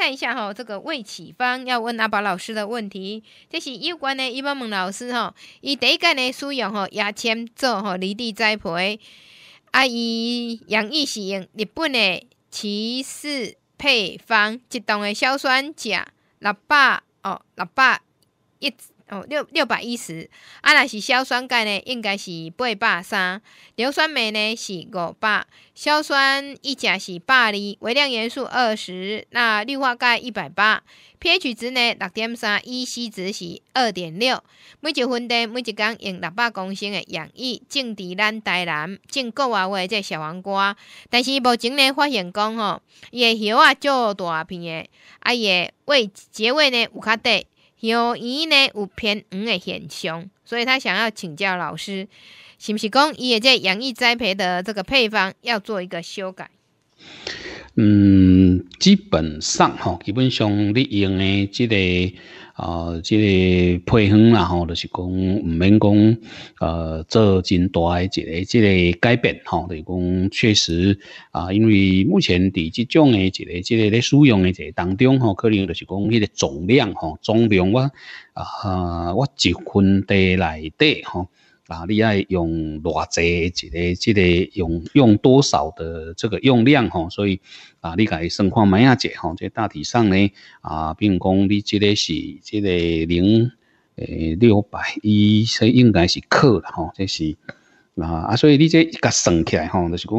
看一下哈，这个魏启芳要问阿宝老师的问题，这是有关的伊要问老师哈，伊第一间的使用哈牙签做哈离地栽培，啊，伊养鱼是用日本的骑士配方，一档的硝酸钾六百哦，六百一。哦，六六百一十，啊，若是硝酸钙呢，应该是八百三，硫酸镁呢是五百，硝酸一钾是百二，微量元素二十，那氯化钙一百八，pH 值呢六点三，EC 值是二点六。每一分钟每一天用六百公升的氧气种植咱台南种菊花或个小黄瓜，但是目前呢发现讲吼，伊叶苗啊长大片的，啊伊的位结尾呢有较短。由于呢有偏黄的现象，所以他想要请教老师，是毋是讲伊也在洋芋栽培的这个配方要做一个修改？嗯，基本上吼，基本上你用的即个啊，即个配方啦吼，就是讲唔免讲呃做真大一个即个改变吼，就是讲确实啊，因为目前伫即种的一个即个咧使用的个当中吼，可能就是讲迄个总量吼，总量我啊我一分得来底，吼。啊！你爱用偌济，一个即个用用多少的这个用量吼？所以啊，你家算看买啊者吼，即大体上呢啊，比如讲你即个是即个零诶六百一，以应该是克啦吼。这是啊啊，所以你这甲算起来吼，就是讲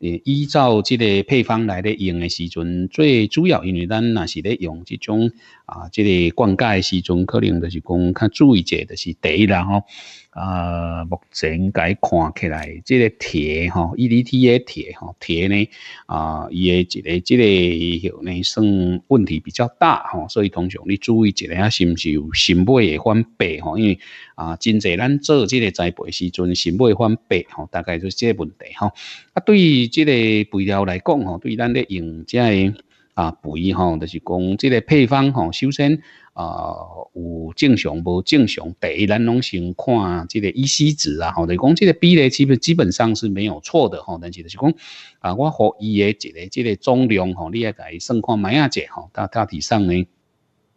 诶，依照即个配方来咧用诶时阵，最主要因为咱若是咧用即种啊，即个灌溉诶时阵可能就是讲较注意者，就是第一啦吼。啊，目前解看起来，这个铁哈，E D T A 铁哈，铁呢，啊，而一个这个，又呢，算问题比较大，哈，所以通常你注意一下，是不是有肾部的反白，哈，因为啊，真济，咱做这个栽培时阵，肾部会反哈，大概就是这个问题，哈，啊，对于这个肥料来讲，哈，对，咱嚟用这个啊肥，哈，就是讲这个配方，哈，首先。啊，有正常无正常，第一咱拢先看这个 E C 值啊，吼，就讲这个 B 例基本基本上是没有错的，吼，但是就是讲啊，我和伊的这个这个总量，吼，你也伊算看卖啊，只吼，大大体上呢。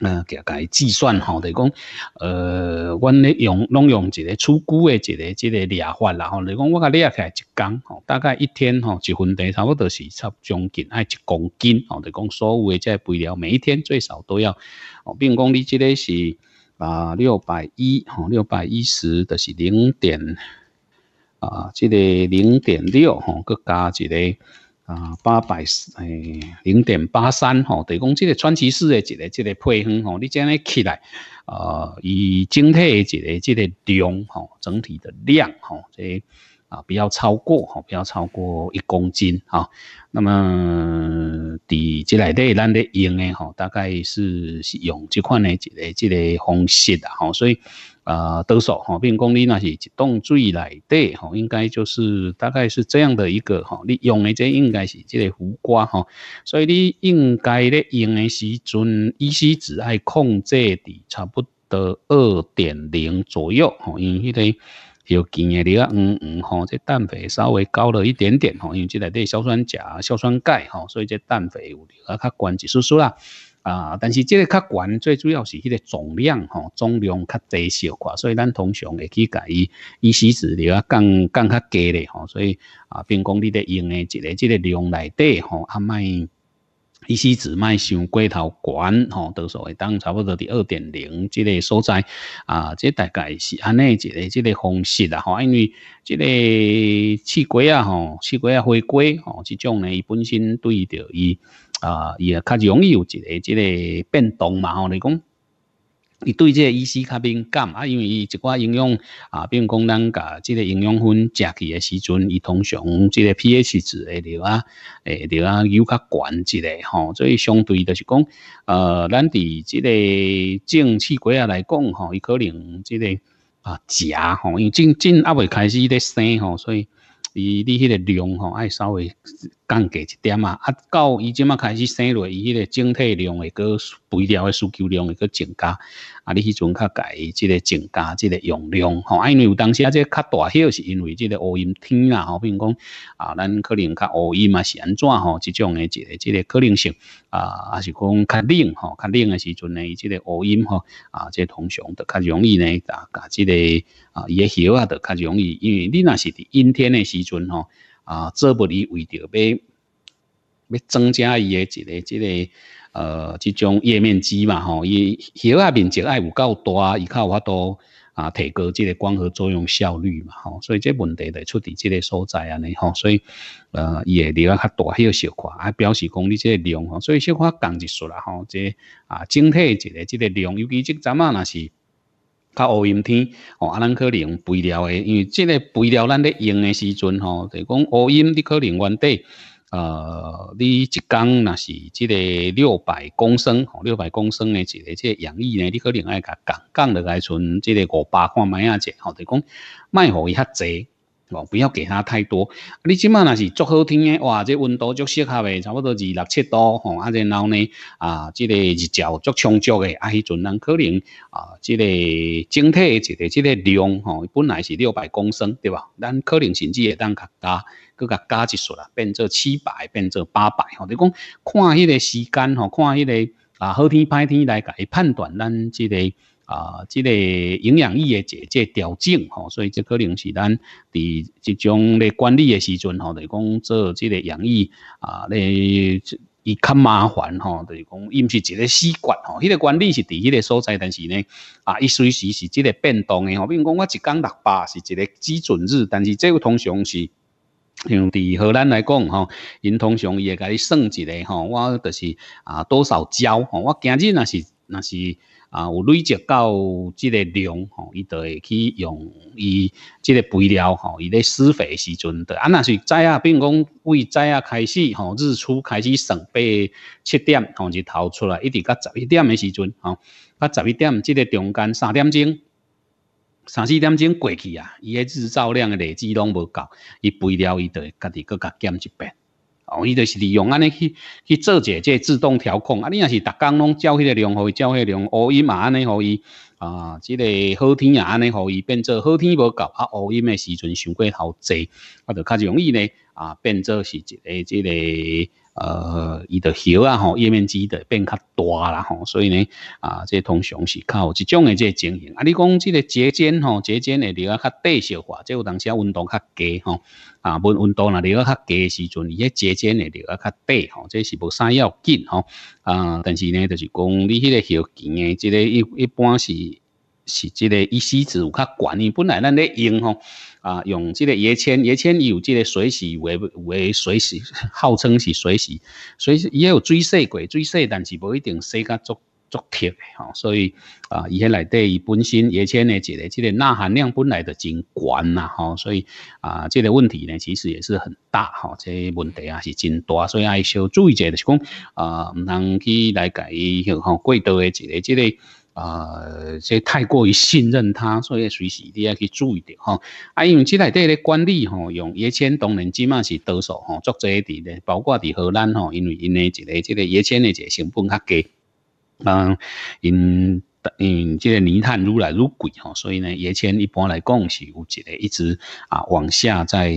嗯，给它计算吼，就讲，呃，我咧用拢用一个出估的，一个，一个量法啦吼。就讲我个量起来一公，大概一天吼，一份地差不多是差不多将近爱一公斤吼。就讲所有的这肥料，每一天最少都要。哦，比如讲你这个是啊，六百一吼，六百一十，就是零点啊，这个零点六吼，搁加一个。啊，八百诶，零点八三吼，等于讲这个川崎式诶一个一个配方吼，你这样来起来，呃，以整体诶一个一个量吼，整体的量吼，所以啊，不要超过吼，不要超过一公斤啊。那么伫这里底咱咧用诶吼，大概是是用即款诶一个一个方式啦吼，所以。啊，得手哈，并讲你那是一栋水来的哈，应该就是大概是这样的一个哈，你用的这应该是这个浮瓜哈，所以你应该咧用的时阵，伊是只爱控制的差不多二点零左右哈，因为迄个有见的了，嗯嗯哈，这氮肥稍微高了一点点哈，因为这内底硝酸钾、硝酸钙哈，所以这氮肥有，啊，它关一丝丝啦。啊，但是这个较悬，最主要是这个总量，吼总量较低小块，所以咱通常会去改伊伊吸子对啊，降降较低咧吼，所以啊，并讲你咧用诶一个，这个量来底，吼，啊卖伊吸子卖上过头悬，吼，多数会当差不多伫二点零，这个所在啊，这大概是安尼一个，这个方式啦，吼，因为这个刺瓜啊，吼刺瓜啊，花瓜吼，这种呢，伊本身对着伊。啊，伊也较容易有一个即个变动嘛吼。你讲，伊对这医师较敏感啊，因为伊一寡营养啊，比如讲咱甲即个营养粉食起的时阵，伊通常即个 pH 值会对啊，诶，对啊，有较悬一个吼。所以相对就是讲，呃，咱伫即个种气龟啊来讲吼，伊可能即个啊食吼，因为正正阿未开始咧生吼，所以伊你迄个量吼爱稍微。降低一点啊。啊，到伊即马开始升落，伊迄个整体量会个肥料的需求量会个增加，啊，你迄阵较改即个增加即个用量吼，啊，因为有当时啊，即个较大号是因为即个乌阴天啦，好比讲啊，咱可能较乌阴嘛是安怎吼，即种诶一个即个可能性啊，啊是讲较冷吼，较冷诶时阵呢，伊即个乌阴吼啊，即个通常得较容易呢，啊，即个啊伊叶叶啊得较容易，因为你若是伫阴天诶时阵吼。啊，做物伊为着要要增加伊个一个即个呃即种叶面积嘛吼，伊叶啊面积爱有够大，伊靠有法都啊提高即个光合作用效率嘛吼，所以这问题就出伫即个所在安尼吼，所以呃伊叶量较大，个小块啊，表示讲你即个量吼，所以小可降一说啦吼，即啊整体一个即个量，尤其即阵啊若是。较乌阴天吼，啊，咱可能肥料诶，因为即个肥料咱咧用诶时阵吼，就讲乌阴，你可能原底，呃，你一工若是即个六百公升，吼、六百公升诶一个即养液呢，你可能爱甲降降落来存，即个五百看麦啊者，吼，就讲卖互伊较侪。不要给它太多。你即马那是足好天嘅，哇！即温度足适合嘅，差不多二六七度吼。啊，然后呢，啊，即个日照足充足嘅，啊，伊可能可能啊，即个整体一个即个量吼，本来是六百公升对吧？咱可能甚至会当加加，搁加加一束啦，变做七百，变做八百吼。你讲看迄个时间吼，看迄个啊好天歹天来，甲伊判断咱即个。啊，即个营养液嘅这个、调整吼，所以这可能是咱伫即种咧管理的时阵吼，就是讲做即个养液啊，咧伊较麻烦吼，就是讲伊毋是一个死惯吼，迄个管理是伫迄个所在，但是呢啊，伊随时是即个变动的吼，比如讲我一工六百是一个基准日，但是这个通常是像伫荷兰来讲吼，因通常伊会甲你算一个吼，我就是啊多少焦，吼，我今日若是若是。啊，有累积到即个量吼，伊就会去用伊即个肥料吼，伊在施肥时阵。啊，若是早啊，比如讲为早啊开始吼，日出开始上八七点吼就头出来，一直到十一点的时阵吼，到十一点即个中间三点钟、三四点钟过去啊，伊迄日照量的累积拢无够，伊肥料伊就会家己搁甲减一遍。哦，伊著是利用安尼去去做一即这自动调控，啊，你若是逐工拢照迄个量，互伊照迄个量，乌阴嘛安尼，互伊啊，即个好天也安尼，互伊变做好天无够，啊，乌阴诶时阵伤过头侪，啊，著较容易呢，啊，变做是一个即个。呃，伊的叶啊吼，叶面积的变较大啦吼，所以呢，啊，这通常是靠这种的这個情形。啊，你讲这个节间吼，节间会叶啊较短小化，这有当时啊温度较低吼，啊，温温度若叶啊较低的时阵，伊个节间会叶啊较短吼，这是无啥要紧吼，啊，但是呢，就是讲你迄个叶茎的，这个一一般是。是即个伊稀子有较悬，伊本来咱咧用吼啊用即个叶签叶签伊有即个水洗为为水洗，号称是水洗，水也有水洗过水洗，但是无一定洗甲足足贴诶吼，所以啊，伊迄内底伊本身叶签诶一个这个钠含量本来就真悬啦吼，所以啊，这个问题呢其实也是很大吼，即、个问题啊是真大，所以爱是要注意者，就是讲啊，毋通去来改用吼过度诶一的这个。呃，即太过于信任他，所以随时你也要去注意着吼。啊，因为即内底咧管理吼，用页签当然即嘛是多数吼，作者伫咧，包括伫荷兰吼，因为因诶一个即个页签诶一个成本较低。嗯，因因即个泥炭愈来愈贵吼，所以呢，页签一般来讲是有一个一直啊往下在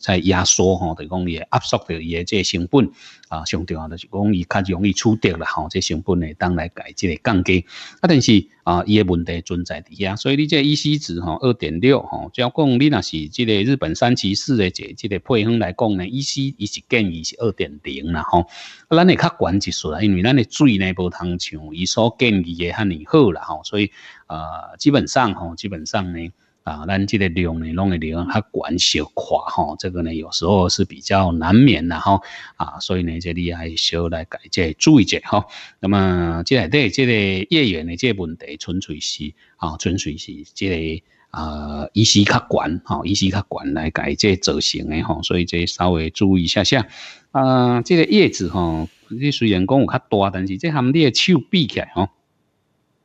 在压缩吼，等于讲也压缩掉页即个成本。啊，上涨啊，就是讲伊较容易出掉啦，吼，这成本呢当然改即个降低。啊，但是啊，伊个问题存在伫遐，所以你这 E C 值吼二点六吼，只要讲你若是即个日本三七四的这即个配方来讲呢，E C 伊是建议是二点零啦，吼。咱你看管一术啊，因为咱的水呢无通像伊所建议的遐尼好啦，吼，所以啊，基本上吼，基本上呢。啊，咱这个量呢，弄个量较悬小块哈，这个呢有时候是比较难免的哈，啊，所以呢这里还小来改这注意者哈。那么，即里对即个叶缘的这问题，纯粹是啊，纯粹是即个啊，依稀较悬哈，依稀较悬来改这造型的哈，所以这稍微注意下下。啊，这个叶子哈，你虽然讲有较大，但是这和你的手比起来哈。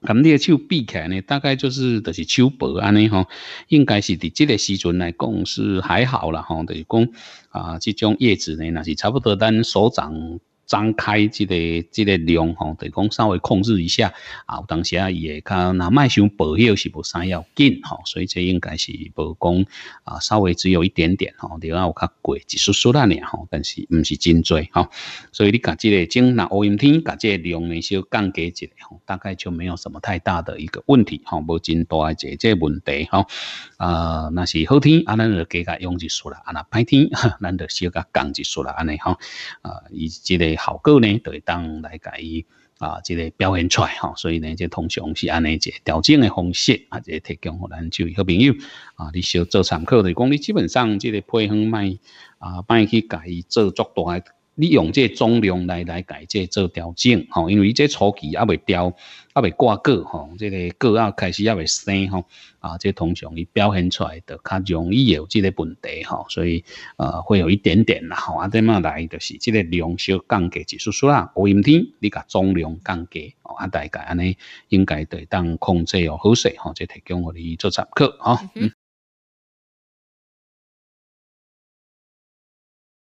咁你个手闭起来呢？大概就是就是手薄安尼吼，应该是伫这个时阵来讲是还好啦吼，就是讲啊，这种叶子呢那是差不多咱手掌。张开这个这个量吼，就讲稍微控制一下啊。有当时啊，伊会较若卖先保些是无啥要紧吼，所以这应该是无讲啊，稍微只有一点点吼。另外有较贵一数数啊尔吼，但是毋是真多吼。所以你甲即个种若乌阴天甲即个量呢，少降低一点吼，大概就没有什么太大的一个问题吼，无真大一个这问题吼。啊，若是好天啊，咱就加加用一数啦；啊，若歹天，咱就少加降一数啦。安尼吼。啊，以这个。效果呢，就会当来甲伊啊，即个表现出来吼，所以呢，即通常是安尼一个调整的方式，啊，即提供咱这位好朋友啊，你少做参考是讲你基本上即个配方卖啊，卖去伊做足大。你用这总量来来改这做调整吼，因为这初期还未调，还未挂果吼，这个果啊开始还未生吼，啊，这通常伊表现出来的较容易有这个问题吼，所以呃会有一点点啦吼，啊，这么来就是这个量小降低一说说啦，阴天你甲总量降低，吼，啊，大概安尼应该对当控制哦，好势吼，这提供互你做参考吼。嗯